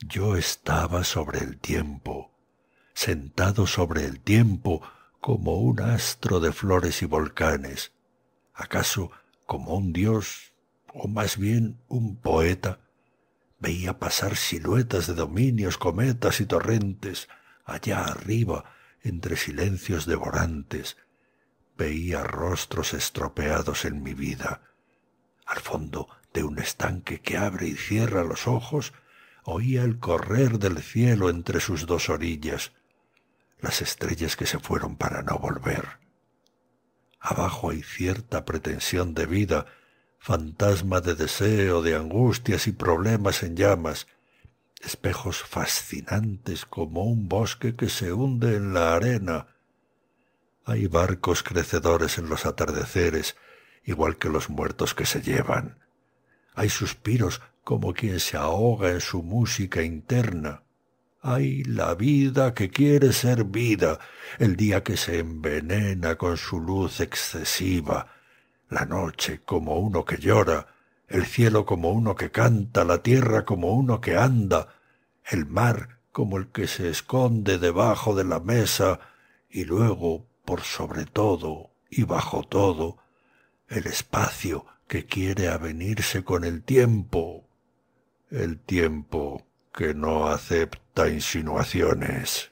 Yo estaba sobre el tiempo, sentado sobre el tiempo como un astro de flores y volcanes, acaso como un dios, o más bien un poeta. Veía pasar siluetas de dominios, cometas y torrentes, allá arriba, entre silencios devorantes. Veía rostros estropeados en mi vida. Al fondo de un estanque que abre y cierra los ojos, oía el correr del cielo entre sus dos orillas, las estrellas que se fueron para no volver. Abajo hay cierta pretensión de vida, fantasma de deseo, de angustias y problemas en llamas, espejos fascinantes como un bosque que se hunde en la arena. Hay barcos crecedores en los atardeceres, igual que los muertos que se llevan. Hay suspiros como quien se ahoga en su música interna. Ay, la vida que quiere ser vida, el día que se envenena con su luz excesiva, la noche como uno que llora, el cielo como uno que canta, la tierra como uno que anda, el mar como el que se esconde debajo de la mesa, y luego, por sobre todo y bajo todo, el espacio que quiere avenirse con el tiempo, el tiempo que no acepta insinuaciones.